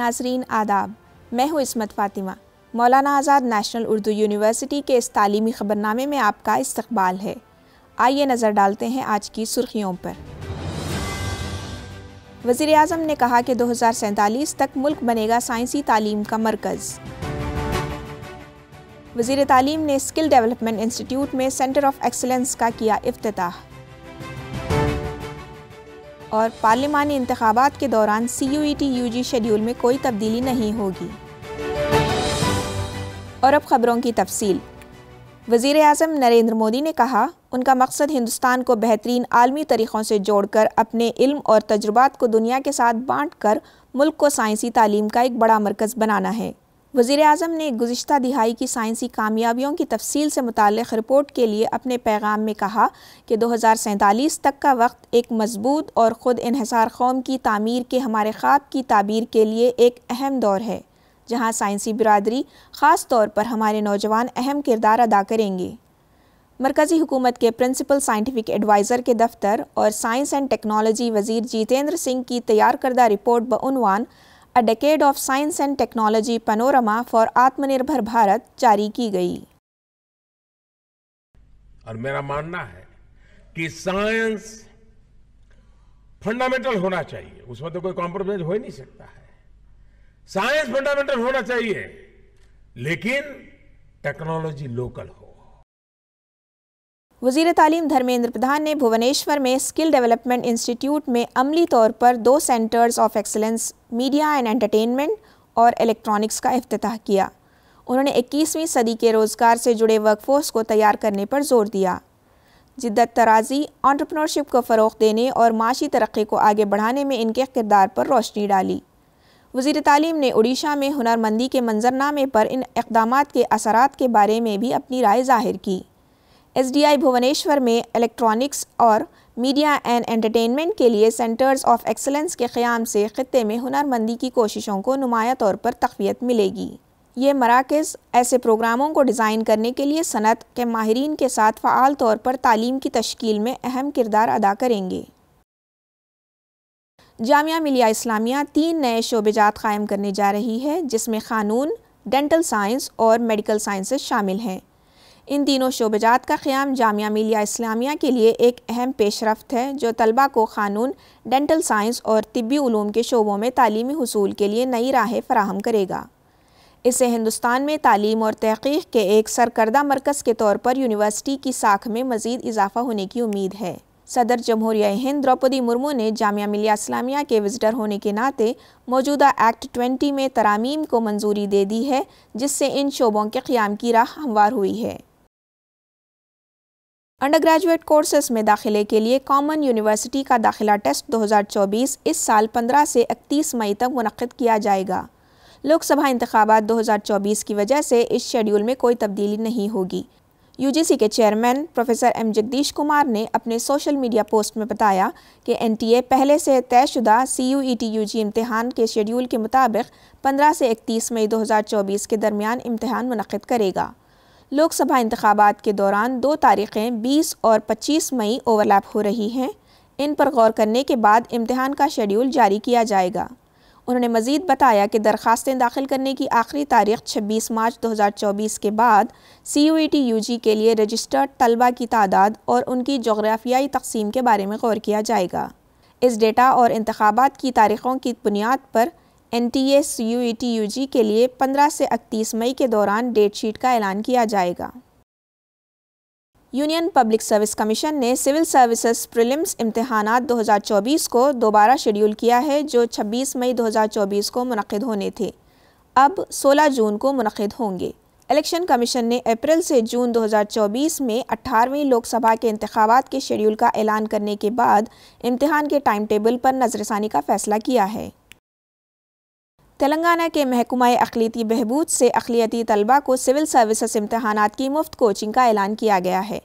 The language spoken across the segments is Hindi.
नाजरीन आदाब मैं हूँ इसमत फ़ातिमा मौलाना आज़ाद नेशनल उर्दू यूनिवर्सिटी के इस तालीमी ख़बरनामे में आपका इस्तबाल है आइए नज़र डालते हैं आज की सुर्खियों पर वज़ी अजम ने कहा कि दो हज़ार सैंतालीस तक मुल्क बनेगा साइंसी तालीम का मरकज़ वज़ी तालीम ने स्किल डेवलपमेंट इंस्टीट्यूट में सेंटर ऑफ़ एक्सलेंस का किया अफ्ताह और पार्लिमानी इंतबात के दौरान C U E T U G schedule में कोई तब्दीली नहीं होगी और अब ख़बरों की तफसील वज़ी अजम नरेंद्र मोदी ने कहा उनका मकसद हिंदुस्तान को बेहतरीन आलमी तरीक़ों से जोड़कर अपने इल्म और तजुर्बा को दुनिया के साथ बांट कर मुल्क को साइंसी तालीम का एक बड़ा मरकज़ बनाना है वज़ी अजम ने गुज्त दिहाई की साइंसी कामयाबियों की तफसील से मुतल रिपोर्ट के लिए अपने पैगाम में कहा कि दो हज़ार सैंतालीस तक का वक्त एक मजबूत और ख़ुद इहसार कौम की तमीर के हमारे ख्वाब की ताबीर के लिए एक अहम दौर है जहाँ साइंसी बरदरी ख़ास तौर पर हमारे नौजवान अहम किरदार अदा करेंगे मरकज़ी हुकूमत के प्रिंसिपल साइंटिफिक एडवाइज़र के दफ्तर और साइंस एंड टेक्नोलॉजी वजीर जितेंद्र सिंह की तैयार करदा रिपोर्ट बनवान a decade of science and technology panorama for Atmanirbhar Bharat जारी की गई और मेरा मानना है कि साइंस फंडामेंटल होना चाहिए उसमें तो कोई कॉम्प्रोमाइज हो ही नहीं सकता है साइंस फंडामेंटल होना चाहिए लेकिन टेक्नोलॉजी लोकल हो वजीर तालीम धर्मेंद्र प्रधान ने भुवनेश्वर में स्किल डेवलपमेंट इंस्टीट्यूट में अमली तौर पर दो centres of excellence media and entertainment और इलेक्ट्रॉनिक्स का अफ्ताह किया उन्होंने 21वीं सदी के रोज़गार से जुड़े वर्कफोर्स को तैयार करने पर जोर दिया जिद्दत तराजी ऑन्टरप्रनोरशिप को फ़रोग देने और माशी तरक्की को आगे बढ़ाने में इनके किरदार पर रोशनी डाली वजीर तालीम ने उड़ीसा में हुनरमंदी के मंजरनामे पर इन इकदाम के असरात के बारे में भी अपनी राय जाहिर की एसडीआई भुवनेश्वर में इलेक्ट्रॉनिक्स और मीडिया एंड एंटरटेनमेंट के लिए सेंटर्स ऑफ एक्सेलेंस के क़्याम से ख़त्े में हुनरमंदी की कोशिशों को नुमाया तौर पर तकवीत मिलेगी ये मराकज़ ऐसे प्रोग्रामों को डिज़ाइन करने के लिए सनत के माहरीन के साथ फ़ाल तौर पर तालीम की तश्कील में अहम किरदार अदा करेंगे जामिया मिलिया इस्लामिया तीन नए शोबेजात कायम करने जा रही है जिसमें क़ानून डेंटल साइंस और मेडिकल साइंसेस शामिल हैं इन दिनों शोबजात का क़्याम जामिया मिलिया इस्लामिया के लिए एक अहम पेश रफ्त है जो तलबा को क़ानून डेंटल साइंस और तबी ूम के शोबों में तलीमी हसूल के लिए नई राहें फराहम करेगा इसे हिंदुस्तान में तालीम और तहक़ीक के एक सरकर्दा मरकज़ के तौर पर यूनिवर्सिटी की साख में मज़ीद इजाफ़ा होने की उम्मीद है सदर जमहूरिया हिंद द्रौपदी मुर्मू ने जामिया मिलिया इस्लामिया के विजिटर होने के नाते मौजूदा एक्ट ट्वेंटी में तरामीम को मंजूरी दे दी है जिससे इन शोबों के क़्याम की राह हमवार हुई है अंडर ग्रेजुएट कोर्सेज में दाखिले के लिए कॉमन यूनिवर्सिटी का दाखिला टेस्ट 2024 इस साल 15 से 31 मई तक मनद किया जाएगा लोकसभा इंतबात 2024 की वजह से इस शेड्यूल में कोई तब्दीली नहीं होगी यूजीसी के chairman professor M Jagdish Kumar ने अपने सोशल मीडिया पोस्ट में बताया कि एन पहले से तयशुदा C U E e T U G इम्तहान के शेड्यूल के मुताबिक 15 से 31 मई 2024 के दरमियान इम्तहान मनद करेगा लोकसभा इंतबात के दौरान दो तारीखें 20 और 25 मई ओवरलैप हो रही हैं इन पर गौर करने के बाद इम्तहान का शेड्यूल जारी किया जाएगा उन्होंने मजीद बताया कि दरखास्तें दाखिल करने की आखिरी तारीख 26 मार्च 2024 के बाद C U T U G के लिए रजिस्टर्ड तलबा की तादाद और उनकी जोग्राफियाई तकसीम के बारे में गौर किया जाएगा इस डेटा और इंतबात की तारीखों की बुनियाद पर N T S U E T U G के लिए 15 से 31 मई के दौरान डेट शीट का ऐलान किया जाएगा यूनियन पब्लिक सर्विस कमीशन ने सिविल सर्विसेज प्रिलिम्स इम्तहान 2024 को दोबारा शेड्यूल किया है जो 26 मई 2024 को मनद होने थे अब 16 जून को मनद होंगे इलेक्शन कमीशन ने अप्रैल से जून 2024 में 18वीं लोकसभा के इंतबात के शेड्यूल का ऐलान करने के बाद इम्तहान के टाइम टेबल पर नज़रसानी का फैसला किया है तेलंगाना के महकुमा अखिलती बहबूद से अखिलती तलबा को सिविल सर्विस इम्तहान की मुफ्त कोचिंग का ऐलान किया गया है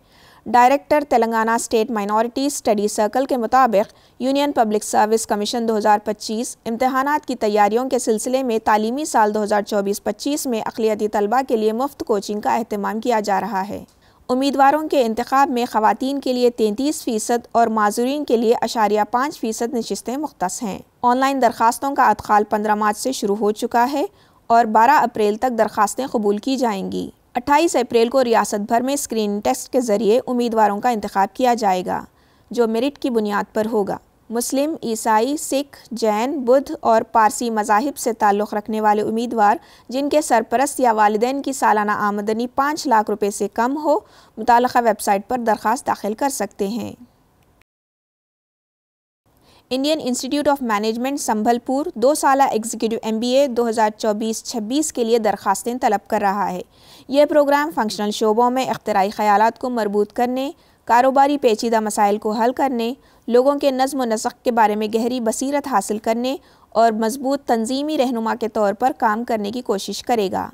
director Telangana state minority study circle के मुताबिक यूनियन पब्लिक सर्विस कमीशन 2025 इम्तहान की तैयारियों के सिलसिले में तालीमी साल 2024-25 में अखिलती तलबा के लिए मुफ्त कोचिंग का अहतमाम किया जा रहा है उम्मीदवारों के इंतखब में खातन के लिए तैंतीस फ़ीसद और माजूरीन के लिए अशारिया पाँच फ़ीसद नशस्तें मुख्त हैं ऑनलाइन दरख्वास्तों का अदखाल पंद्रह मार्च से शुरू हो चुका है और बारह अप्रैल तक दरख्वास्तें कबूल की जाएंगी अट्ठाईस अप्रैल को रियासत भर में स्क्रीन टेस्ट के ज़रिए उम्मीदवारों का इंतखब किया जाएगा जो मेरिट की बुनियाद पर होगा मुस्लिम ईसाई सिख जैन बुद्ध और पारसी मजाहब से ताल्लुक़ रखने वाले उम्मीदवार जिनके सरपरस्त या वालदेन की सालाना आमदनी पाँच लाख रुपये से कम हो मुतल वेबसाइट पर दरख्वास्त दाखिल कर सकते हैं Indian Institute of Management Sambalpur दो साल एग्जीक्यूटिव एम बी ए दो हज़ार चौबीस छब्बीस के लिए दरख्वास्तें तलब कर रहा है यह प्रोग्राम फंक्शनल शोबों में अख्तराई ख्याल को मरबूत करने कारोबारी पेचीदा मसाइल को हल करने लोगों के नज़म व नसक के बारे में गहरी बसीरत हासिल करने और मजबूत तंजीमी रहनुमा के तौर पर काम करने की कोशिश करेगा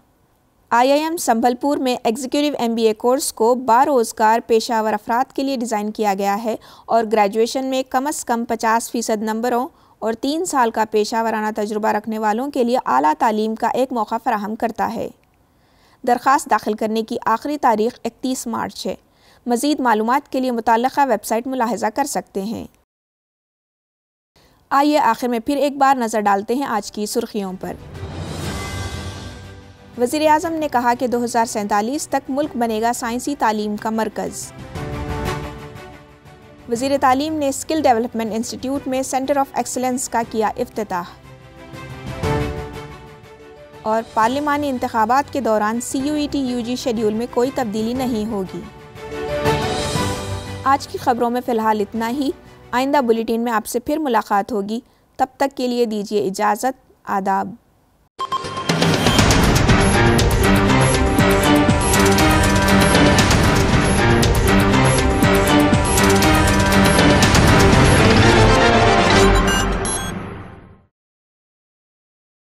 आईआईएम संभलपुर में एग्जीक्यूटिव एमबीए कोर्स को बारोज़गार पेशावर अफराद के लिए डिज़ाइन किया गया है और ग्रेजुएशन में कम अज़ कम पचास फ़ीसद नंबरों और तीन साल का पेशा वाराना तजुर्बा रखने वालों के लिए अली तलीम का एक मौका फराहम करता है दरख्वास्त दाखिल करने की आखिरी तारीख इकतीस मार्च है मजीद मालूम के लिए मुतल वेबसाइट मुलाहजा कर सकते हैं आइए आखिर में फिर एक बार नज़र डालते हैं आज की सुर्खियों पर वज़ी अजम ने कहा कि दो हज़ार सैंतालीस तक मुल्क बनेगा साइंसी तालीम का मरकज़ वजीर तालीम ने स्किल डेवलपमेंट इंस्टीट्यूट में सेंटर ऑफ एक्सलेंस का किया अफ्ताह और पार्लिमानी इंतबात के दौरान C U E T U G schedule में कोई तब्दीली नहीं होगी आज की खबरों में फ़िलहाल इतना ही आइंदा बुलेटिन में आपसे फिर मुलाकात होगी तब तक के लिए दीजिए इजाज़त आदाब